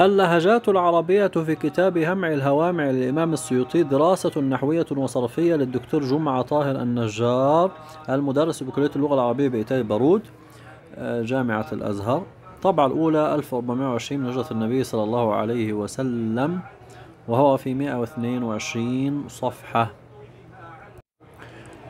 اللهجات العربية في كتاب همع الهوامع للإمام السيوطي دراسة نحوية وصرفية للدكتور جمعة طاهر النجار المدرس بكلية اللغة العربية بإيتاي بارود آه، جامعة الأزهر الطبعة الأولى 1420 من هجرة النبي صلى الله عليه وسلم وهو في 122 صفحة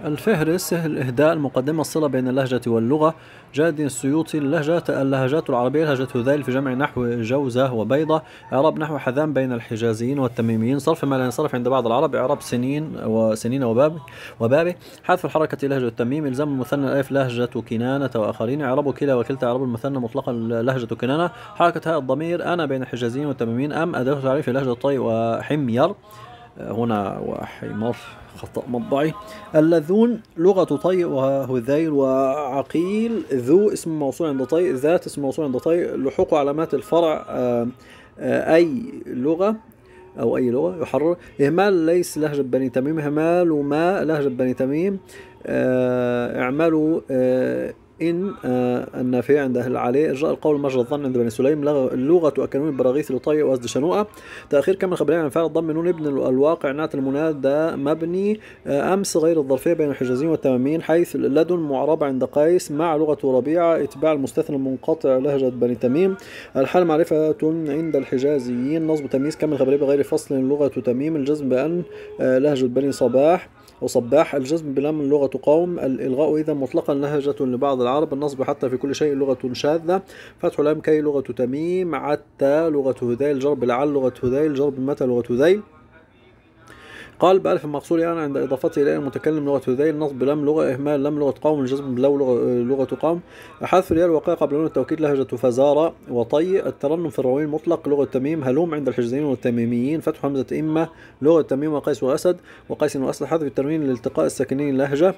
الفهرس سهل إهداء المقدمة الصلة بين اللهجة واللغة جاد السيوطي اللهجة اللهجات العربية لهجة هذيل في جمع نحو جوزة وبيضة إعراب نحو حذام بين الحجازيين والتميميين صرف ما لا ينصرف عند بعض العرب إعراب سنين وسنين وباب وبابه حذف الحركة لهجة التميم إلزام المثنى الألف لهجة كنانة وآخرين إعراب كلا وكلتا إعراب المثنى مطلقا لهجة كنانة حركة هاء الضمير أنا بين الحجازيين والتميميين أم أدوات تعريف لهجة طي وحمير هنا وحمار خطأ مطبعي اللذون لغة طي وهذيل وعقيل ذو اسم موصول عند طيء ذات اسم موصول عند طيء لحوق علامات الفرع آه، آه، أي لغة أو أي لغة يحرر إهمال ليس لهجة بني تميم إهمال ما لهجة بني تميم آه، اعملوا إن النافع آه، عند أهل العلي إرجاء القول مجرى الظن عند بني سليم اللغة وكنون البراغيث لطي وأزد شنوءة تأخير كما خبرنا عن فعل الضم نون ابن الواقع نعت المنادى مبني آه، أمس غير الظرفية بين الحجازين والتمامين حيث لدن معرب عند قيس مع لغة ربيعة اتباع المستثنى المنقطع لهجة بني تميم الحال معرفة عند الحجازيين نصب تمييز كما الخبرية بغير فصل لغة تميم الجزم بأن آه، لهجة بني صباح وصباح الجزم بلام لغة قوم الإلغاء إذا مطلقا نهجة لبعض العرب النصب حتى في كل شيء لغة شاذة فتح لام كي لغة تميم عتى لغة هذيل جرب لعل لغة هذيل جرب متى لغة هذيل قال بألف المقصود يعني عند إضافته إلى المتكلم لغة ذيل النصب لم لغة إهمال لم لغة قوم الجزم لو لغة, لغة قوم حذف الياء الوقاية قبل أن التوكيد لهجة فزارة وطي الترنم في الروين مطلق لغة تميم هلوم عند الحجزيين والتميميين فتح همزة إمة لغة تميم وقيس وأسد وقيس وأسد حذف التنوين لالتقاء الساكنين لهجة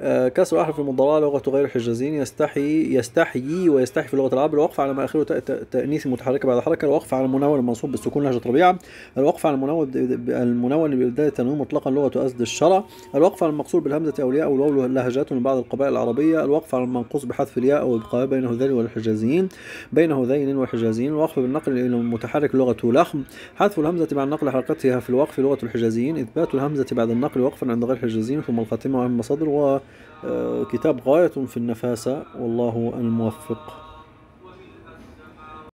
آه، كسر أحرف المضارعة لغة غير الحجازين يستحي يستحيي ويستحي في لغة العرب الوقف على ما آخره تأنيث متحركة بعد حركة الوقف على المنون المنصوب بالسكون لهجة ربيعة الوقف على المنون المنون بداية التنوين مطلقا لغة أسد الشرع الوقف على المقصور بالهمزة أو الياء الواو لهجات من بعض القبائل العربية الوقف على المنقوص بحذف الياء أو إبقاء بين هذين والحجازيين بين هذين والحجازيين الوقف بالنقل إلى المتحرك لغة لخم حذف الهمزة بعد النقل حركتها في الوقف لغة الحجازيين إثبات الهمزة بعد النقل وقفا عند غير الحجازيين ثم الخاتمة وهم المصادر وكتاب آه، غاية في النفاسة والله الموفق